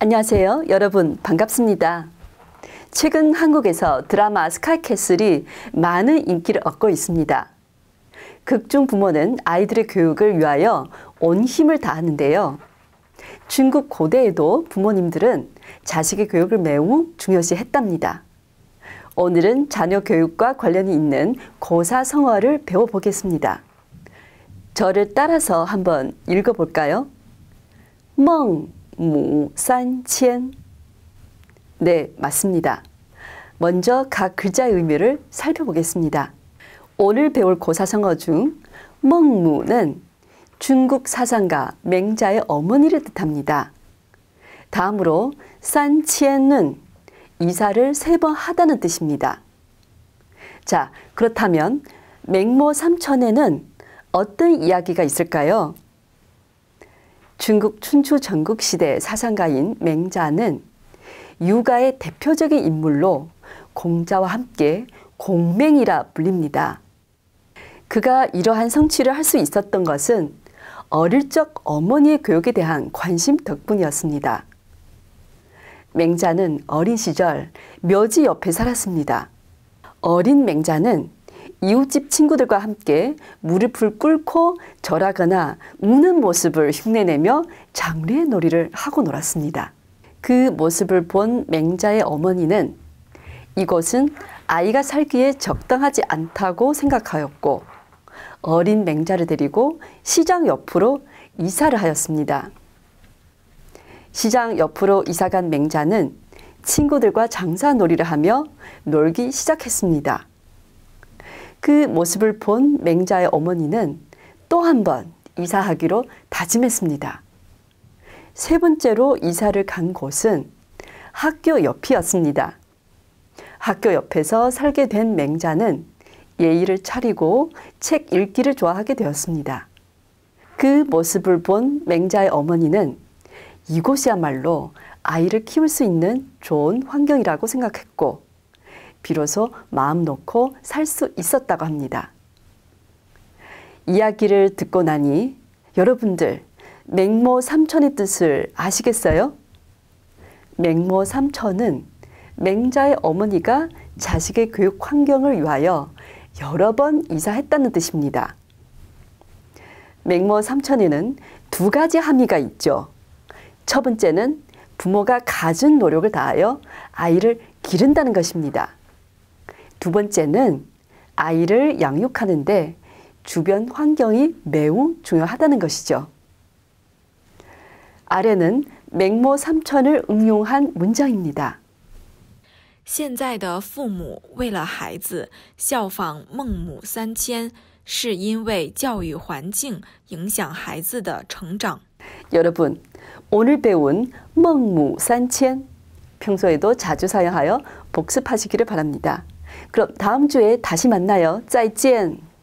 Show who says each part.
Speaker 1: 안녕하세요. 여러분 반갑습니다. 최근 한국에서 드라마 스카이캐슬이 많은 인기를 얻고 있습니다. 극중 부모는 아이들의 교육을 위하여 온 힘을 다하는데요. 중국 고대에도 부모님들은 자식의 교육을 매우 중요시 했답니다. 오늘은 자녀 교육과 관련이 있는 고사성어를 배워보겠습니다. 저를 따라서 한번 읽어볼까요? 멍 무, 산첸. 네, 맞습니다. 먼저 각 글자의 의미를 살펴보겠습니다. 오늘 배울 고사성어 중 멍무는 중국 사상가 맹자의 어머니를 뜻합니다. 다음으로 산치엔은 이사를 세 번 하다는 뜻입니다. 자, 그렇다면 맹모 삼천에는 어떤 이야기가 있을까요? 중국 춘추 전국 시대 사상가인 맹자는 유가의 대표적인 인물로 공자와 함께 공맹이라 불립니다. 그가 이러한 성취를 할 수 있었던 것은 어릴 적 어머니의 교육에 대한 관심 덕분이었습니다. 맹자는 어린 시절 묘지 옆에 살았습니다. 어린 맹자는 이웃집 친구들과 함께 무릎을 꿇고 절하거나 우는 모습을 흉내내며 장례 놀이를 하고 놀았습니다. 그 모습을 본 맹자의 어머니는 이것은 아이가 살기에 적당하지 않다고 생각하였고 어린 맹자를 데리고 시장 옆으로 이사를 하였습니다. 시장 옆으로 이사간 맹자는 친구들과 장사 놀이를 하며 놀기 시작했습니다. 그 모습을 본 맹자의 어머니는 또 한 번 이사하기로 다짐했습니다. 세 번째로 이사를 간 곳은 학교 옆이었습니다. 학교 옆에서 살게 된 맹자는 예의를 차리고 책 읽기를 좋아하게 되었습니다. 그 모습을 본 맹자의 어머니는 이곳이야말로 아이를 키울 수 있는 좋은 환경이라고 생각했고 비로소 마음 놓고 살 수 있었다고 합니다. 이야기를 듣고 나니 여러분들 맹모 삼천의 뜻을 아시겠어요? 맹모 삼천은 맹자의 어머니가 자식의 교육 환경을 위하여 여러 번 이사했다는 뜻입니다. 맹모 삼천에는 두 가지 함의가 있죠. 첫 번째는 부모가 가진 노력을 다하여 아이를 기른다는 것입니다. 두 번째는 아이를 양육하는데 주변 환경이 매우 중요하다는 것이죠. 아래는 맹모 삼천을 응용한 문장입니다. 现在的父母为了孩子效仿孟母三迁，是因为教育环境影响孩子的成长。 여러분, 오늘 배운 멍무산첸 평소에도 자주 사용하여 복습하시기를 바랍니다. 그럼 다음 주에 다시 만나요. 짜이젠!